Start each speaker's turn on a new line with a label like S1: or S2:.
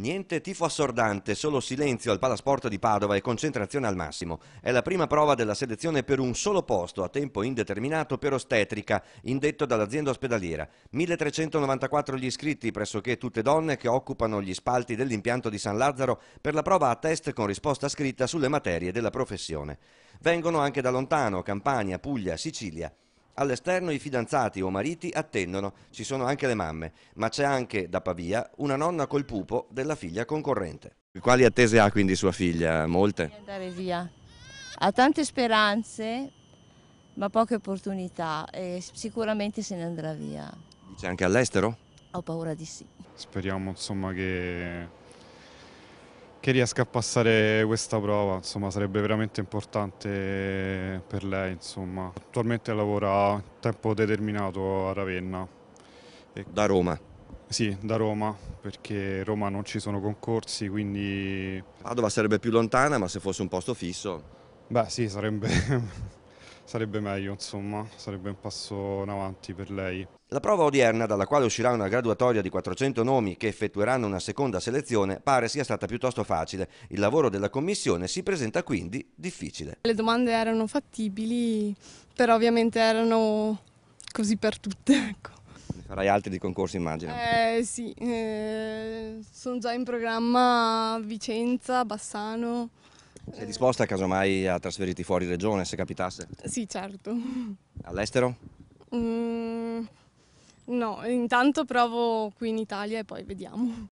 S1: Niente tifo assordante, solo silenzio al palasporto di Padova e concentrazione al massimo. È la prima prova della selezione per un solo posto a tempo indeterminato per ostetrica, indetto dall'azienda ospedaliera. 1394 gli iscritti, pressoché tutte donne, che occupano gli spalti dell'impianto di San Lazzaro per la prova a test con risposta scritta sulle materie della professione. Vengono anche da lontano, Campania, Puglia, Sicilia. All'esterno i fidanzati o mariti attendono, ci sono anche le mamme, ma c'è anche, da Pavia, una nonna col pupo della figlia concorrente. Quali attese ha quindi sua figlia? Molte? Andare
S2: via. Ha tante speranze, ma poche opportunità e sicuramente se ne andrà via.
S3: Dice anche all'estero?
S2: Ho paura di sì.
S3: Speriamo insomma che che riesca a passare questa prova, insomma sarebbe veramente importante per lei. Insomma. Attualmente lavora a tempo determinato a Ravenna. E... Da Roma? Sì, da Roma, perché a Roma non ci sono concorsi, quindi... Padova sarebbe più lontana, ma se fosse un posto fisso... Beh sì, sarebbe sarebbe meglio, insomma, sarebbe un passo
S1: in avanti per lei. La prova odierna, dalla quale uscirà una graduatoria di 400 nomi che effettueranno una seconda selezione, pare sia stata piuttosto facile. Il lavoro della commissione si presenta quindi difficile.
S4: Le domande erano fattibili, però ovviamente erano così per tutte, ecco.
S1: farai altri di concorso immagino.
S4: Eh sì, eh, sono già in programma Vicenza, Bassano.
S1: Sei disposta casomai a trasferirti fuori regione se capitasse?
S4: Sì, certo. All'estero? Mm, no, intanto provo qui in Italia e poi vediamo.